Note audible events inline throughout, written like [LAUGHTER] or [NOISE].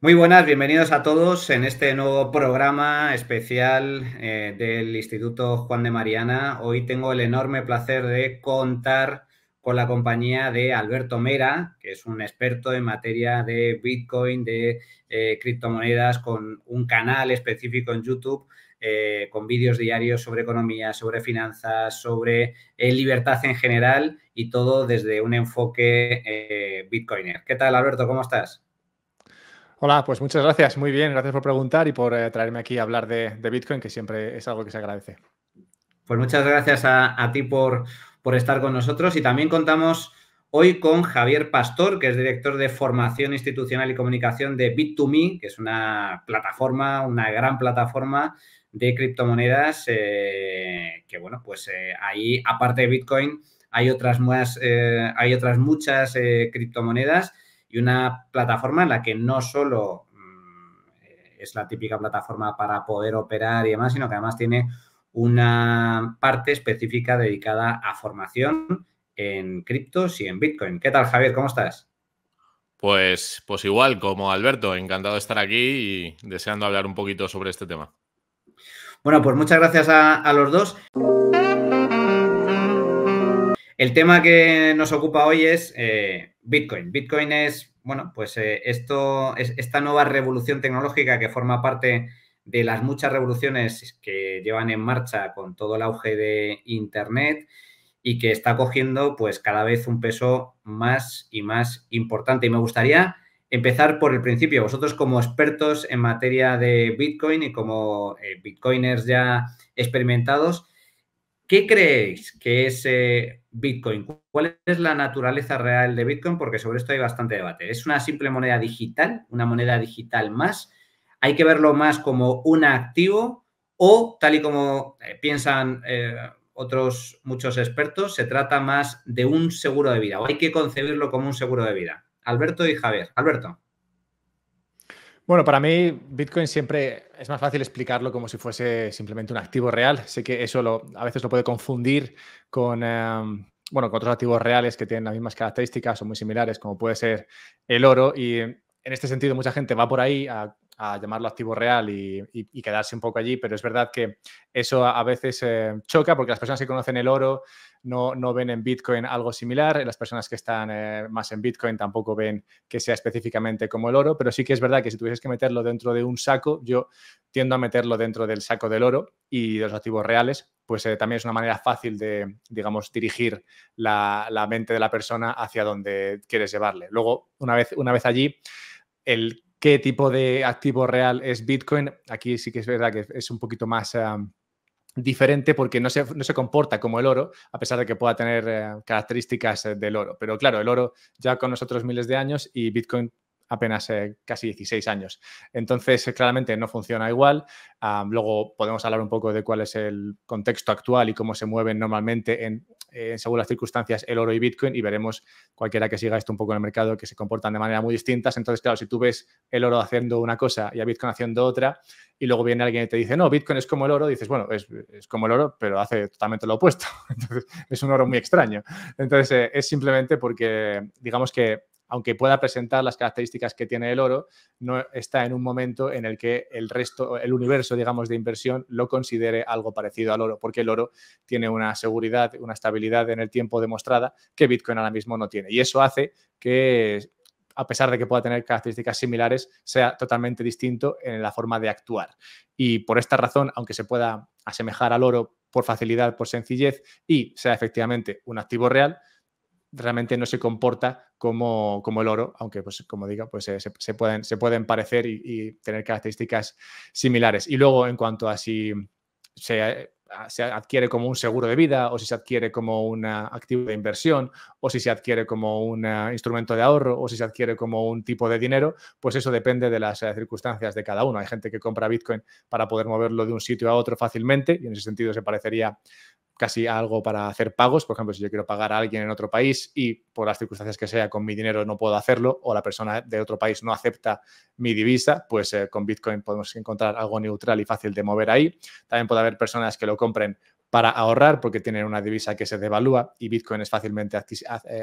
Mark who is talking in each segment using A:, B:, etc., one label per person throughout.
A: Muy buenas, bienvenidos a todos en este nuevo programa especial eh, del Instituto Juan de Mariana. Hoy tengo el enorme placer de contar con la compañía de Alberto Mera, que es un experto en materia de Bitcoin, de eh, criptomonedas, con un canal específico en YouTube eh, con vídeos diarios sobre economía, sobre finanzas, sobre eh, libertad en general y todo desde un enfoque eh, bitcoiner. ¿Qué tal, Alberto? ¿Cómo estás?
B: Hola, pues muchas gracias. Muy bien, gracias por preguntar y por
A: traerme aquí a hablar de, Bitcoin, que siempre es algo que se agradece. Pues muchas gracias a, ti por, por estar con nosotros y también contamos hoy con Javier Pastor, que es director de formación institucional y comunicación de Bit2Me, que es una plataforma, una gran plataforma de criptomonedas, eh, que bueno, pues eh, ahí, aparte de Bitcoin, hay otras, eh, hay otras muchas criptomonedas y una plataforma en la que no solo mm, es la típica plataforma para poder operar y demás, sino que además tiene una parte específica dedicada a formación en criptos y en Bitcoin. ¿Qué tal, Javier? ¿Cómo estás?
C: Pues, pues igual, como Alberto, encantado de estar aquí y deseando hablar un poquito sobre
A: este tema. Bueno, pues muchas gracias a, los dos. El tema que nos ocupa hoy es eh, Bitcoin. Bitcoin es, bueno, pues eh, esto, es esta nueva revolución tecnológica que forma parte de las muchas revoluciones que llevan en marcha con todo el auge de Internet y que está cogiendo pues cada vez un peso más y más importante. Y me gustaría empezar por el principio. Vosotros como expertos en materia de Bitcoin y como eh, Bitcoiners ya experimentados, ¿qué creéis que es eh, Bitcoin? ¿Cuál es la naturaleza real de Bitcoin? Porque sobre esto hay bastante debate. ¿Es una simple moneda digital, una moneda digital más? ¿Hay que verlo más como un activo o, tal y como eh, piensan otros muchos expertos, se trata más de un seguro de vida o hay que concebirlo como un seguro de vida? Alberto y Javier. Alberto.
B: Bueno, para mí Bitcoin siempre es más fácil explicarlo como si fuese simplemente un activo real. Sé que eso a veces lo puede confundir con, em, bueno, con otros activos reales que tienen las mismas características o muy similares, como puede ser el oro. Y en este sentido mucha gente va por ahí a, llamarlo activo real y, quedarse un poco allí, pero es verdad que eso a, veces eh, choca porque las personas que conocen el oro no, ven en Bitcoin algo similar, las personas que están eh, más en Bitcoin tampoco ven que sea específicamente como el oro, pero sí que es verdad que si tuvieses que meterlo dentro de un saco, yo tiendo a meterlo dentro del saco del oro y de los activos reales, pues eh, también es una manera fácil de, digamos, dirigir la, mente de la persona hacia donde quieres llevarle. Luego, una vez, una vez allí, el qué tipo de activo real es Bitcoin, aquí sí que es verdad que es un poquito más... Ah, diferente porque no se, no se, comporta como el oro, a pesar de que pueda tener eh, características eh, del oro. Pero claro, el oro ya con nosotros miles de años y Bitcoin apenas eh, casi 16 años. Entonces, claramente no funciona igual. Ah, luego podemos hablar un poco de cuál es el contexto actual y cómo se mueven normalmente en eh, según las circunstancias el oro y Bitcoin y veremos cualquiera que siga esto un poco en el mercado que se comportan de manera muy distintas. Entonces, claro, si tú ves el oro haciendo una cosa y a Bitcoin haciendo otra y luego viene alguien y te dice, no, Bitcoin es como el oro, dices, bueno, es, como el oro, pero hace totalmente lo opuesto. [LAUGHS] Entonces, es un oro muy extraño. Entonces, eh, es simplemente porque, digamos que aunque pueda presentar las características que tiene el oro, no está en un momento en el que el resto, el universo, digamos, de inversión lo considere algo parecido al oro, porque el oro tiene una seguridad, una estabilidad en el tiempo demostrada que Bitcoin ahora mismo no tiene. Y eso hace que a pesar de que pueda tener características similares, sea totalmente distinto en la forma de actuar. Y por esta razón, aunque se pueda asemejar al oro por facilidad, por sencillez y sea efectivamente un activo real, realmente no se comporta como, el oro, aunque, pues, como digo, pues, eh, se, pueden, se pueden parecer y, tener características similares. Y luego, en cuanto a si se, se, adquiere como un seguro de vida o si se adquiere como un activo de inversión o si se adquiere como un instrumento de ahorro o si se adquiere como un tipo de dinero, pues eso depende de las eh, circunstancias de cada uno. Hay gente que compra Bitcoin para poder moverlo de un sitio a otro fácilmente y en ese sentido se parecería casi algo para hacer pagos. Por ejemplo, si yo quiero pagar a alguien en otro país y por las circunstancias que sea con mi dinero no puedo hacerlo o la persona de otro país no acepta mi divisa, pues eh, con Bitcoin podemos encontrar algo neutral y fácil de mover ahí. También puede haber personas que lo compren para ahorrar porque tienen una divisa que se devalúa y Bitcoin es fácilmente eh,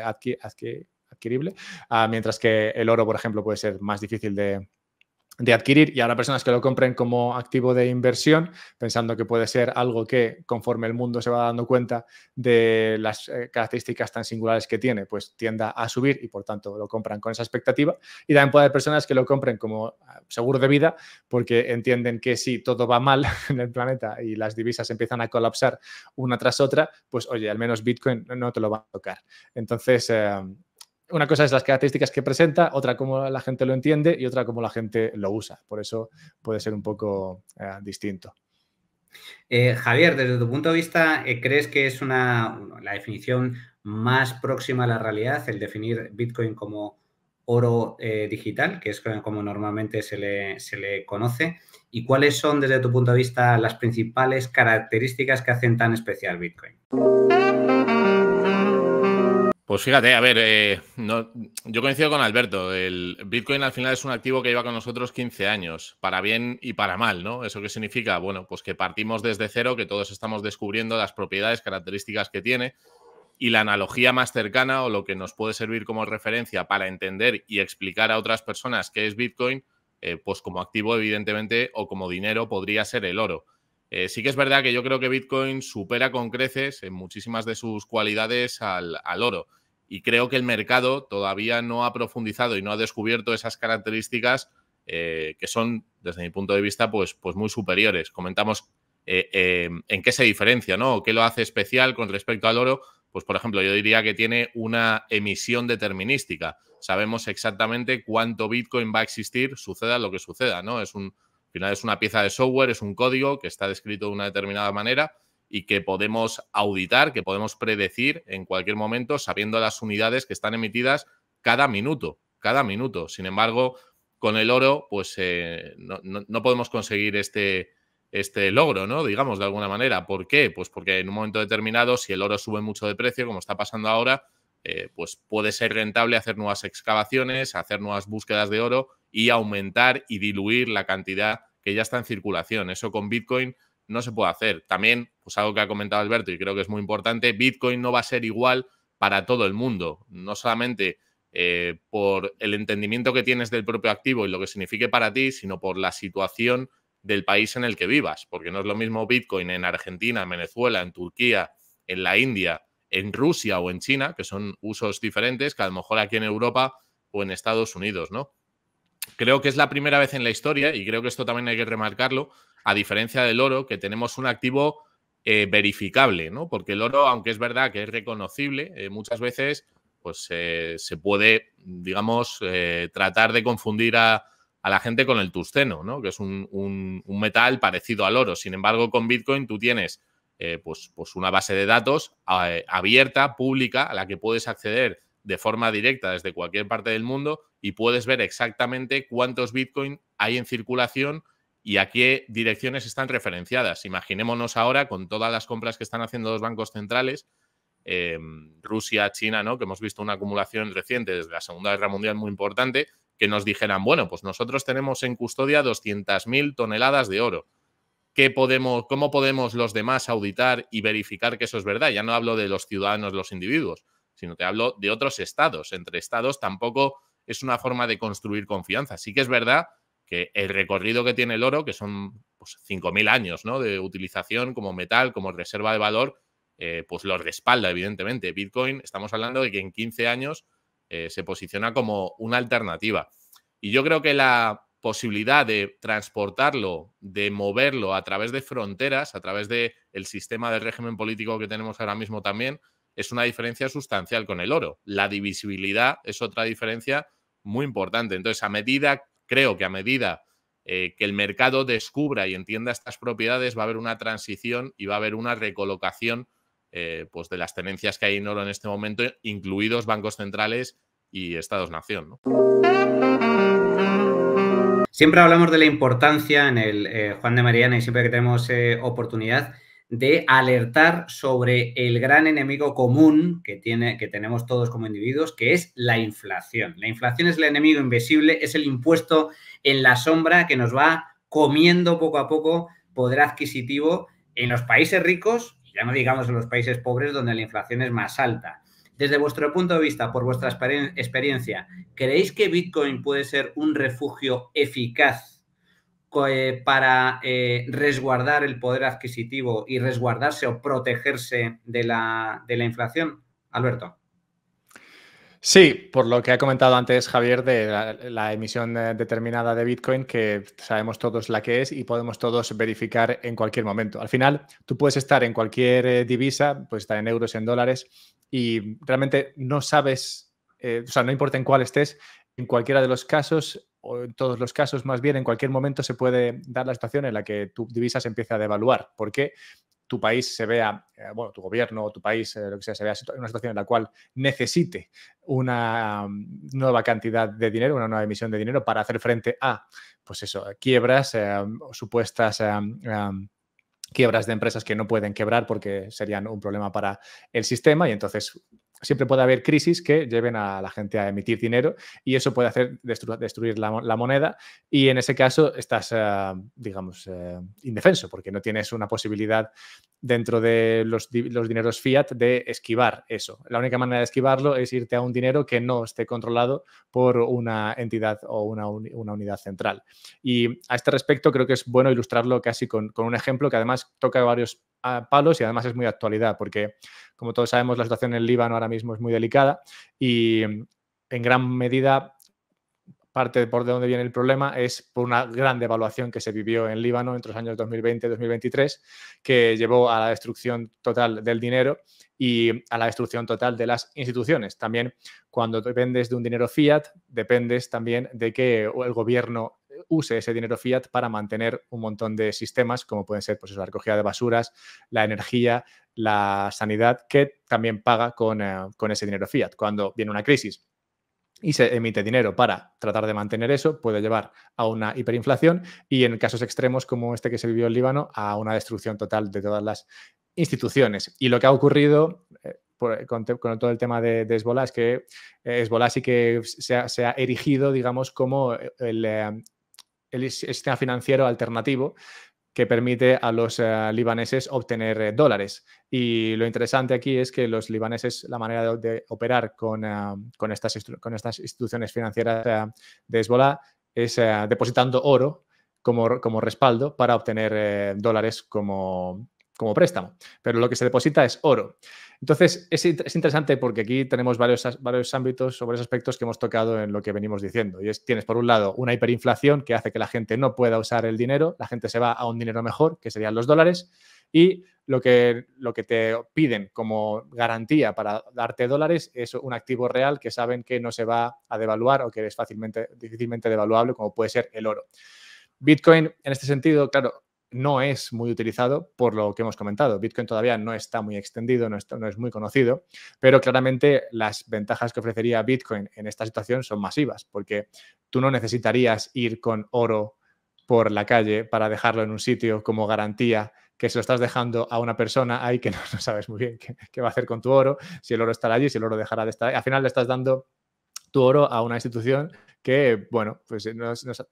B: adquirible, ah, mientras que el oro, por ejemplo, puede ser más difícil de, de adquirir y ahora personas que lo compren como activo de inversión, pensando que puede ser algo que conforme el mundo se va dando cuenta de las eh, características tan singulares que tiene, pues tienda a subir y por tanto lo compran con esa expectativa. Y también puede haber personas que lo compren como ah, seguro de vida porque entienden que si todo va mal [LAUGHS] en el planeta y las divisas empiezan a colapsar una tras otra, pues oye, al menos Bitcoin no te lo va a tocar. Entonces... Eh, una cosa es las características que presenta, otra cómo la gente lo entiende y otra cómo la gente lo usa. Por eso puede ser un poco eh, distinto.
A: Eh, Javier, desde tu punto de vista, eh, ¿crees que es una, la definición más próxima a la realidad el definir Bitcoin como oro digital, que es como normalmente se le, se le conoce? ¿Y cuáles son, desde tu punto de vista, las principales características que hacen tan especial Bitcoin? Pues fíjate, a ver,
C: eh, yo coincido con Alberto. El Bitcoin al final es un activo que lleva con nosotros 15 años, para bien y para mal, ¿no? ¿Eso qué significa? Bueno, pues que partimos desde cero, que todos estamos descubriendo las propiedades, características que tiene y la analogía más cercana o lo que nos puede servir como referencia para entender y explicar a otras personas qué es Bitcoin, eh, pues como activo evidentemente o como dinero podría ser el oro. Eh, sí que es verdad que yo creo que Bitcoin supera con creces en muchísimas de sus cualidades al, oro. Y creo que el mercado todavía no ha profundizado y no ha descubierto esas características eh, que son, desde mi punto de vista, pues, pues muy superiores. Comentamos eh, en qué se diferencia, ¿no? ¿Qué lo hace especial con respecto al oro? Pues, por ejemplo, yo diría que tiene una emisión determinística. Sabemos exactamente cuánto Bitcoin va a existir, suceda lo que suceda, ¿no? Es un, final es una pieza de software, es un código que está descrito de una determinada manera y que podemos auditar, que podemos predecir en cualquier momento sabiendo las unidades que están emitidas cada minuto, cada minuto. Sin embargo, con el oro, pues eh, no, podemos conseguir este, este logro, ¿no? Digamos, de alguna manera. ¿Por qué? Pues porque en un momento determinado, si el oro sube mucho de precio, como está pasando ahora, eh, pues puede ser rentable hacer nuevas excavaciones, hacer nuevas búsquedas de oro y aumentar y diluir la cantidad que ya está en circulación. Eso con Bitcoin no se puede hacer. También, pues algo que ha comentado Alberto y creo que es muy importante, Bitcoin no va a ser igual para todo el mundo, no solamente eh, por el entendimiento que tienes del propio activo y lo que signifique para ti, sino por la situación del país en el que vivas, porque no es lo mismo Bitcoin en Argentina, en Venezuela, en Turquía, en la India, en Rusia o en China, que son usos diferentes que a lo mejor aquí en Europa o en Estados Unidos, ¿no? creo que es la primera vez en la historia, y creo que esto también hay que remarcarlo, a diferencia del oro, que tenemos un activo eh, verificable, Porque el oro, aunque es verdad que es reconocible, eh, muchas veces pues eh, se puede, digamos, tratar de confundir a, la gente con el tusceno, Que es un, metal parecido al oro. Sin embargo, con Bitcoin tú tienes pues, pues una base de datos abierta, pública, a la que puedes acceder de forma directa desde cualquier parte del mundo y puedes ver exactamente cuántos Bitcoin hay en circulación y a qué direcciones están referenciadas. Imaginémonos ahora con todas las compras que están haciendo los bancos centrales, em, Rusia, China, ¿no? que hemos visto una acumulación reciente desde la Segunda Guerra Mundial muy importante, que nos dijeran, bueno, pues nosotros tenemos en custodia 200.000 toneladas de oro. ¿Qué podemos, ¿Cómo podemos los demás auditar y verificar que eso es verdad? Ya no hablo de los ciudadanos, los individuos, sino te hablo de otros estados. Entre estados tampoco es una forma de construir confianza. Sí que es verdad que el recorrido que tiene el oro, que son pues, 5.000 años ¿no? de utilización como metal, como reserva de valor, eh, pues lo respalda, evidentemente. Bitcoin, estamos hablando de que en 15 años eh, se posiciona como una alternativa. Y yo creo que la posibilidad de transportarlo, de moverlo a través de fronteras, a través del sistema de régimen político que tenemos ahora mismo también, es una diferencia sustancial con el oro. La divisibilidad es otra diferencia muy importante. Entonces, a medida, creo que a medida eh, que el mercado descubra y entienda estas propiedades, va a haber una transición y va a haber una recolocación eh, pues de las tenencias que hay en oro en este momento, incluidos bancos centrales y Estados-nación.
A: Siempre hablamos de la importancia en el eh, Juan de Mariana y siempre que tenemos oportunidad de alertar sobre el gran enemigo común que, tiene, que tenemos todos como individuos, que es la inflación. La inflación es el enemigo invisible, es el impuesto en la sombra que nos va comiendo poco a poco poder adquisitivo en los países ricos, y ya no digamos en los países pobres donde la inflación es más alta. Desde vuestro punto de vista, por vuestra experiencia, ¿creéis que Bitcoin puede ser un refugio eficaz eh, para eh, resguardar el poder adquisitivo y resguardarse o protegerse de la, inflación?
B: Alberto. Sí, por lo que ha comentado antes Javier de la, emisión eh, determinada de Bitcoin, que sabemos todos la que es y podemos todos verificar en cualquier momento. Al final, tú puedes estar en cualquier divisa, puedes estar en euros, en dólares, y realmente no sabes, o sea, no importa en cuál estés, en cualquiera de los casos en todos los casos, más bien en cualquier momento se puede dar la situación en la que tu divisa se empieza a devaluar, porque tu país se vea, eh, bueno, tu gobierno o tu país, eh, lo que sea, se vea en una situación en la cual necesite una mm, nueva cantidad de dinero, una nueva emisión de dinero para hacer frente a, pues eso, quiebras, eh, o supuestas... Mm, quiebras de empresas que no pueden quebrar porque serían un problema para el sistema y entonces siempre puede haber crisis que lleven a la gente a emitir dinero y eso puede hacer destruir la, moneda y en ese caso estás, eh, digamos, eh, indefenso porque no tienes una posibilidad dentro de los, dineros fiat de esquivar eso. La única manera de esquivarlo es irte a un dinero que no esté controlado por una entidad o una, unidad central. Y a este respecto creo que es bueno ilustrarlo casi con, con un ejemplo que además toca varios a palos y además es muy actualidad porque, como todos sabemos, la situación en Líbano ahora mismo es muy delicada y mm, en gran medida parte de por de dónde viene el problema es por una gran devaluación que se vivió en Líbano entre los años 2020 y 2023, que llevó a la destrucción total del dinero y a la destrucción total de las instituciones. También cuando dependes de un dinero fiat, dependes también de que el gobierno use ese dinero fiat para mantener un montón de sistemas, como pueden ser pues, la recogida de basuras, la energía, la sanidad, que también paga eh, con, ese dinero fiat. Cuando viene una crisis y se emite dinero para tratar de mantener eso, puede llevar a una hiperinflación y en casos extremos como este que se vivió en Líbano, a una destrucción total de todas las instituciones. Y lo que ha ocurrido... Eh, con, todo el tema de, desbolas Hezbollah, es que eh, Hezbollah sí que se ha, se ha erigido, digamos, como el, el sistema financiero alternativo que permite a los eh, libaneses obtener eh, dólares. Y lo interesante aquí es que los libaneses, la manera de, operar con, eh, estas con, estas instituciones financieras de Hezbollah es depositando oro como, como respaldo para obtener dólares como, como préstamo, pero lo que se deposita es oro. Entonces, es, interesante porque aquí tenemos varios, varios ámbitos sobre varios aspectos que hemos tocado en lo que venimos diciendo. Y es, tienes, por un lado, una hiperinflación que hace que la gente no pueda usar el dinero, la gente se va a un dinero mejor, que serían los dólares, y lo que, lo que te piden como garantía para darte dólares es un activo real que saben que no se va a devaluar o que es fácilmente, difícilmente devaluable, como puede ser el oro. Bitcoin, en este sentido, claro, no es muy utilizado por lo que hemos comentado. Bitcoin todavía no está muy extendido, no, es muy conocido, pero claramente las ventajas que ofrecería Bitcoin en esta situación son masivas, porque tú no necesitarías ir con oro por la calle para dejarlo en un sitio como garantía que se lo estás dejando a una persona ahí que [LAUGHS] no, sabes muy bien qué, qué, va a hacer con tu oro, si el oro estará allí, si el oro dejará de estar. Ahí. Al final le estás dando tu oro a una institución que, bueno, pues eh,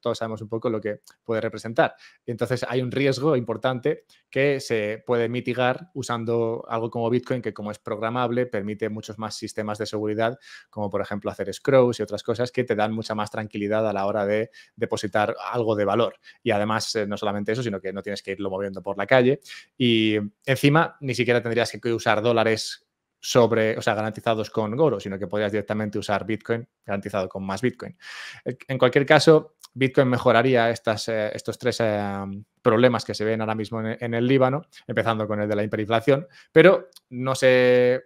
B: todos sabemos un poco lo que puede representar. Entonces hay un riesgo importante que se puede mitigar usando algo como Bitcoin, que como es programable, permite muchos más sistemas de seguridad, como por ejemplo hacer scrolls y otras cosas que te dan mucha más tranquilidad a la hora de depositar algo de valor. Y además, eh, no solamente eso, sino que no tienes que irlo moviendo por la calle. Y encima, ni siquiera tendrías que usar dólares sobre, o sea, garantizados con Goro, sino que podrías directamente usar Bitcoin garantizado con más Bitcoin. E, en cualquier caso, Bitcoin mejoraría estas, eh, estos tres eh, problemas que se ven ahora mismo en, el Líbano, empezando con el de la hiperinflación, pero no se,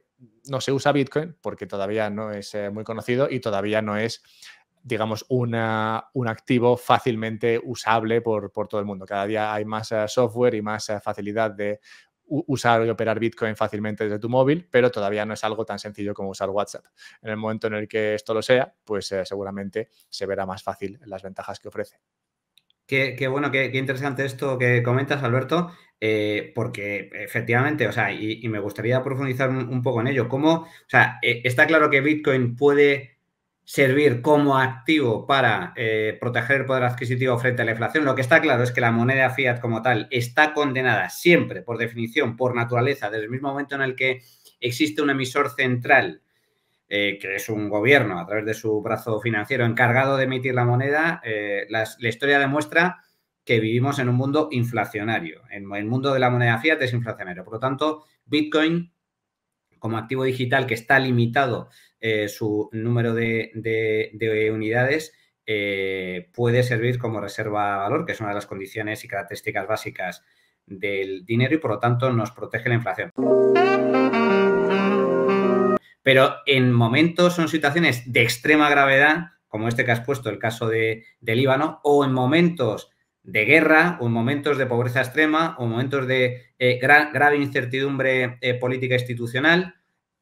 B: no se usa Bitcoin porque todavía no es eh, muy conocido y todavía no es digamos, una, un activo fácilmente usable por, todo el mundo. Cada día hay más software y más facilidad de usar y operar Bitcoin fácilmente desde tu móvil, pero todavía no es algo tan sencillo como usar WhatsApp. En el momento en el que esto lo sea, pues eh, seguramente se verá más fácil las ventajas que ofrece.
A: Qué, bueno, qué, interesante esto que comentas, Alberto, eh, porque efectivamente, o sea, y, me gustaría profundizar un, poco en ello. ¿Cómo, o sea, eh, está claro que Bitcoin puede servir como activo para eh, proteger el poder adquisitivo frente a la inflación. Lo que está claro es que la moneda fiat como tal está condenada siempre, por definición, por naturaleza, desde el mismo momento en el que existe un emisor central, eh, que es un gobierno a través de su brazo financiero encargado de emitir la moneda, eh, la historia demuestra que vivimos en un mundo inflacionario. En el mundo de la moneda fiat es inflacionario. Por lo tanto, Bitcoin como activo digital que está limitado eh, su número de, unidades eh, puede servir como reserva de valor, que es una de las condiciones y características básicas del dinero y por lo tanto nos protege la inflación. Pero en momentos son situaciones de extrema gravedad, como este que has puesto, el caso de, Líbano, o en momentos de guerra, o en momentos de pobreza extrema, o en momentos de eh, grave incertidumbre política institucional,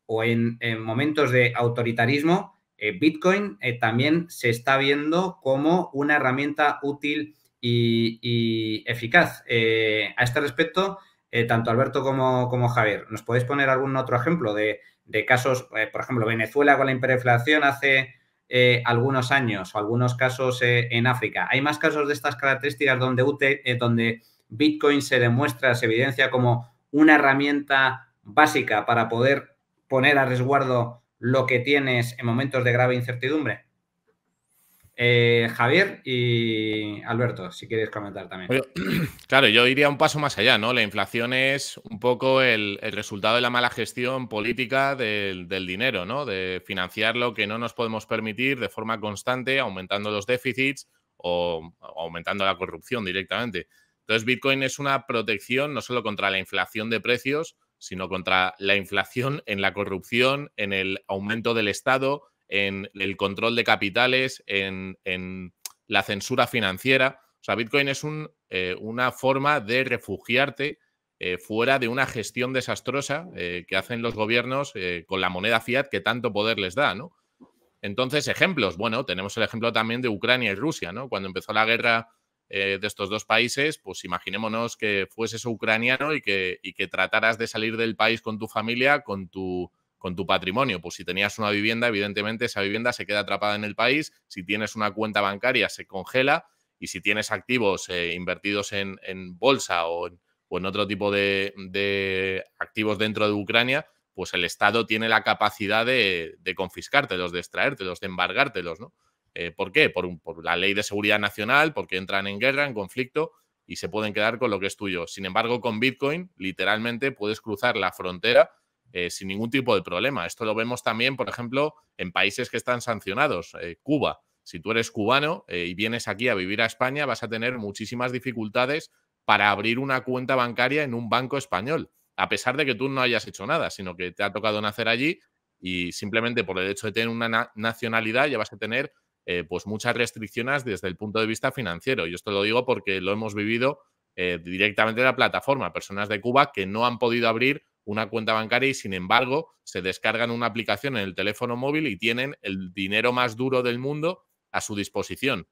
A: o en, momentos de autoritarismo, eh, Bitcoin eh, también se está viendo como una herramienta útil y, eficaz. Eh, a este respecto, tanto Alberto como, Javier, ¿nos podéis poner algún otro ejemplo de, casos, por ejemplo, Venezuela con la hiperinflación hace algunos años o algunos casos en África? ¿Hay más casos de estas características donde, donde Bitcoin se demuestra, se evidencia como una herramienta básica para poder poner a resguardo lo que tienes en momentos de grave incertidumbre? Eh, Javier y Alberto, si quieres comentar también. [CLEARS THROAT] claro, yo iría
C: un paso más allá, ¿no? La inflación es un poco el, resultado de la mala gestión política del, del, dinero, ¿no? De financiar lo que no nos podemos permitir de forma constante, aumentando los déficits o aumentando la corrupción directamente. Entonces, Bitcoin es una protección no solo contra la inflación de precios, sino contra la inflación, en la corrupción, en el aumento del Estado, en el control de capitales, en, la censura financiera. O sea, Bitcoin es un, eh, una forma de refugiarte eh, fuera de una gestión desastrosa eh, que hacen los gobiernos con la moneda fiat que tanto poder les da, Entonces, ejemplos. Bueno, tenemos el ejemplo también de Ucrania y Rusia, ¿no? Cuando empezó la guerra eh, de estos dos países, pues imaginémonos que fueses ucraniano y que, que trataras de salir del país con tu familia, con tu, con tu patrimonio. Pues si tenías una vivienda, evidentemente esa vivienda se queda atrapada en el país, si tienes una cuenta bancaria se congela y si tienes activos eh, invertidos en, bolsa o en, otro tipo de, activos dentro de Ucrania, pues el Estado tiene la capacidad de, de confiscártelos, de extraértelos, de embargártelos, ¿no? Eh, ¿Por qué? Por, la ley de seguridad nacional, porque entran en guerra, en conflicto y se pueden quedar con lo que es tuyo. Sin embargo, con Bitcoin, literalmente puedes cruzar la frontera eh, sin ningún tipo de problema. Esto lo vemos también, por ejemplo, en países que están sancionados. Eh, Cuba, si tú eres cubano y vienes aquí a vivir a España, vas a tener muchísimas dificultades para abrir una cuenta bancaria en un banco español, a pesar de que tú no hayas hecho nada, sino que te ha tocado nacer allí y simplemente por el hecho de tener una nacionalidad ya vas a tener eh, pues muchas restricciones desde el punto de vista financiero. Y esto lo digo porque lo hemos vivido eh, directamente en la plataforma. Personas de Cuba que no han podido abrir una cuenta bancaria y sin embargo se descargan una aplicación en el teléfono móvil y tienen el dinero más duro del mundo a su disposición.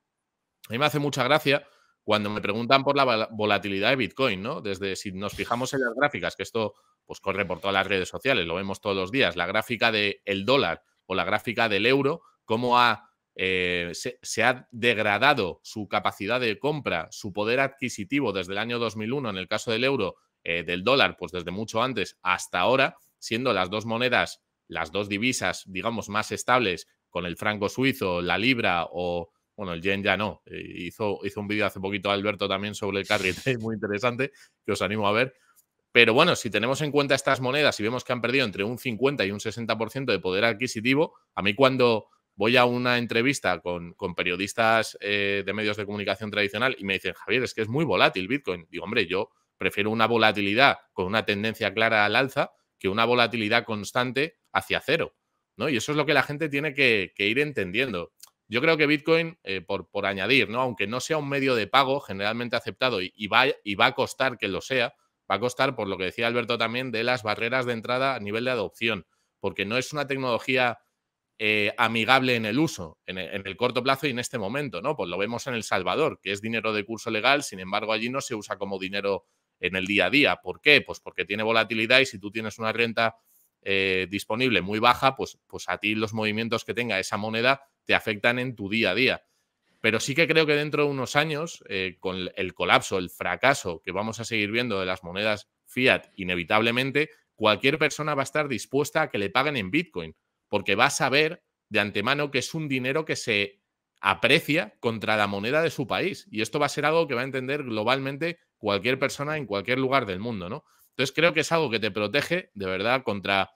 C: A mí me hace mucha gracia cuando me preguntan por la volatilidad de Bitcoin, ¿no? Desde si nos fijamos en las gráficas, que esto pues corre por todas las redes sociales, lo vemos todos los días, la gráfica del dólar o la gráfica del euro, cómo ha eh, se, ha degradado su capacidad de compra, su poder adquisitivo desde el año 2001 en el caso del euro, eh, del dólar, pues desde mucho antes hasta ahora, siendo las dos monedas, las dos divisas, digamos, más estables con el franco suizo, la libra o, bueno, el yen ya no. Eh, hizo, hizo un vídeo hace poquito Alberto también sobre el carry [LAUGHS] muy interesante, que os animo a ver. Pero bueno, si tenemos en cuenta estas monedas y vemos que han perdido entre un 50 y un 60% de poder adquisitivo, a mí cuando voy a una entrevista con, periodistas eh, de medios de comunicación tradicional y me dicen, Javier, es que es muy volátil Bitcoin. Digo, hombre, yo prefiero una volatilidad con una tendencia clara al alza que una volatilidad constante hacia cero. ¿no? Y eso es lo que la gente tiene que, ir entendiendo. Yo creo que Bitcoin, eh, por, por, añadir, ¿no? aunque no sea un medio de pago generalmente aceptado va, y va a costar que lo sea, va a costar, por lo que decía Alberto también, de las barreras de entrada a nivel de adopción, porque no es una tecnología eh, amigable en el uso, e, en el, corto plazo y en este momento, ¿no? Pues lo vemos en El Salvador, que es dinero de curso legal, sin embargo, allí no se usa como dinero en el día a día. ¿Por qué? Pues porque tiene volatilidad y si tú tienes una renta eh, disponible muy baja, pues, pues a ti los movimientos que tenga esa moneda te afectan en tu día a día. Pero sí que creo que dentro de unos años, eh, con el colapso, el fracaso que vamos a seguir viendo de las monedas fiat, inevitablemente, cualquier persona va a estar dispuesta a que le paguen en Bitcoin porque va a saber de antemano que es un dinero que se aprecia contra la moneda de su país. Y esto va a ser algo que va a entender globalmente cualquier persona en cualquier lugar del mundo, ¿no? Entonces creo que es algo que te protege de verdad contra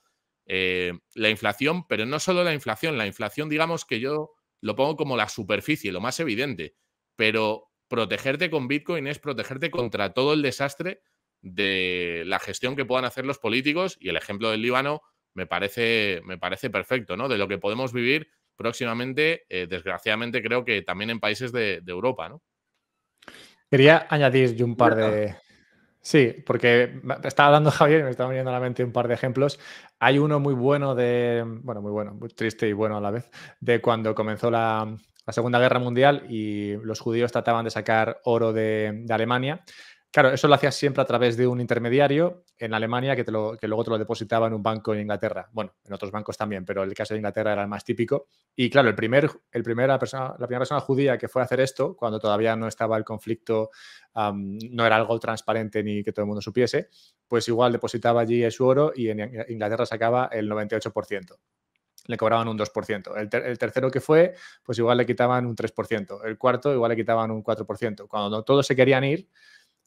C: eh, la inflación, pero no solo la inflación, la inflación digamos que yo lo pongo como la superficie, lo más evidente, pero protegerte con Bitcoin es protegerte contra todo el desastre de la gestión que puedan hacer los políticos y el ejemplo del Líbano me parece, me parece perfecto, ¿no? De lo que podemos vivir próximamente, eh, desgraciadamente creo que también en países de, Europa, ¿no?
B: Quería añadir un par de... Sí, porque estaba hablando [LAUGHS] Javier y me estaba viniendo a la mente un par de ejemplos. Hay uno muy bueno de, bueno, muy bueno, muy triste y bueno a la vez, de cuando comenzó la, Segunda Guerra Mundial y los judíos trataban de sacar oro de Alemania. Claro, eso lo hacías siempre a través de un intermediario en Alemania que, luego te lo depositaba en un banco en Inglaterra. Bueno, en otros bancos también, pero el caso de Inglaterra era el más típico. Y claro, el primer, primera persona, la primera persona judía que fue a hacer esto, cuando todavía no estaba el conflicto, no era algo transparente ni que todo el mundo supiese, pues igual depositaba allí su oro y en Inglaterra sacaba el 98% le cobraban un 2%. El, el, tercero que fue, pues igual le quitaban un 3%. El cuarto, igual le quitaban un 4%. Cuando todos se querían ir,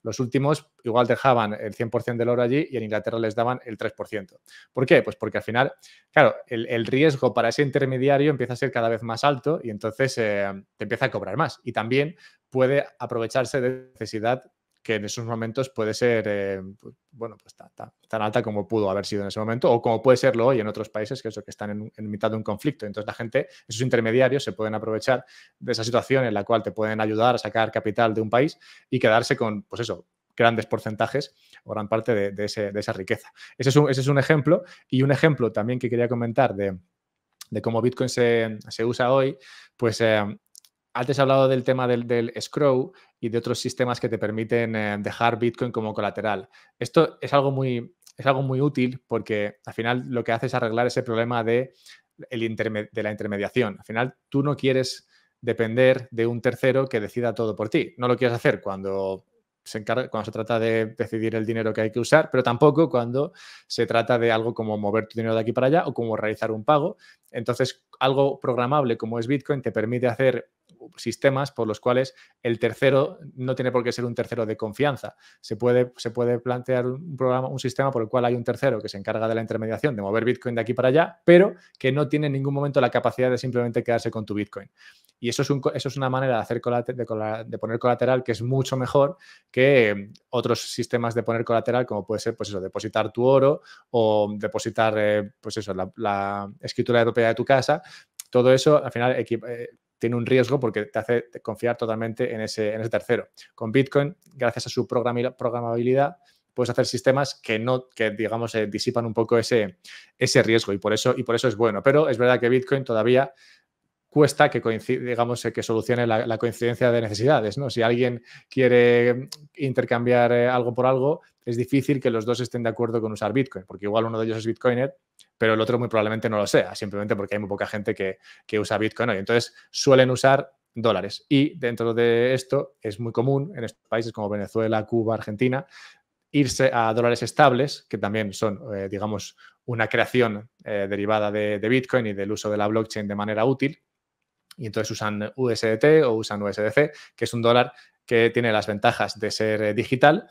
B: los últimos igual dejaban el 100% del oro allí y en Inglaterra les daban el 3%. ¿Por qué? Pues porque al final, claro, el, riesgo para ese intermediario empieza a ser cada vez más alto y entonces eh, te empieza a cobrar más. Y también puede aprovecharse de necesidad que en esos momentos puede ser, eh, pues, bueno, pues tan, alta como pudo haber sido en ese momento o como puede serlo hoy en otros países que, que están en, mitad de un conflicto. Entonces la gente, esos intermediarios se pueden aprovechar de esa situación en la cual te pueden ayudar a sacar capital de un país y quedarse con, pues eso, grandes porcentajes o gran parte de, esa riqueza. Ese es, un, ejemplo. Y un ejemplo también que quería comentar de, cómo Bitcoin se, usa hoy, pues eh, antes he hablado del tema del, scroll y de otros sistemas que te permiten eh, dejar Bitcoin como colateral. Esto es algo, muy, es algo muy útil porque al final lo que hace es arreglar ese problema de, el de la intermediación. Al final tú no quieres depender de un tercero que decida todo por ti. No lo quieres hacer cuando se cuando se trata de decidir el dinero que hay que usar, pero tampoco cuando se trata de algo como mover tu dinero de aquí para allá o como realizar un pago. Entonces, algo programable como es Bitcoin te permite hacer sistemas por los cuales el tercero no tiene por qué ser un tercero de confianza. Se puede, se puede plantear un programa, un sistema por el cual hay un tercero que se encarga de la intermediación, de mover Bitcoin de aquí para allá, pero que no tiene en ningún momento la capacidad de simplemente quedarse con tu Bitcoin. Y eso es, un, eso es una manera de, hacer de, de, poner colateral que es mucho mejor que em, otros sistemas de poner colateral, como puede ser, pues eso, depositar tu oro o depositar, eh, pues eso, la, la escritura europea de tu casa, todo eso al final eh, tiene un riesgo porque te hace confiar totalmente en ese, en ese tercero. Con Bitcoin, gracias a su programabilidad, puedes hacer sistemas que no, que digamos, eh, disipan un poco ese, ese riesgo y por, eso, y por eso es bueno. Pero es verdad que Bitcoin todavía cuesta que digamos, eh, que solucione la, coincidencia de necesidades, ¿no? Si alguien quiere intercambiar eh, algo por algo, es difícil que los dos estén de acuerdo con usar Bitcoin, porque igual uno de ellos es Bitcoiner pero el otro muy probablemente no lo sea, simplemente porque hay muy poca gente que, usa Bitcoin hoy. Entonces suelen usar dólares. Y dentro de esto es muy común en estos países como Venezuela, Cuba, Argentina, irse a dólares estables, que también son, eh, digamos, una creación eh, derivada de, Bitcoin y del uso de la blockchain de manera útil. Y entonces usan USDT o usan USDC, que es un dólar que tiene las ventajas de ser eh, digital,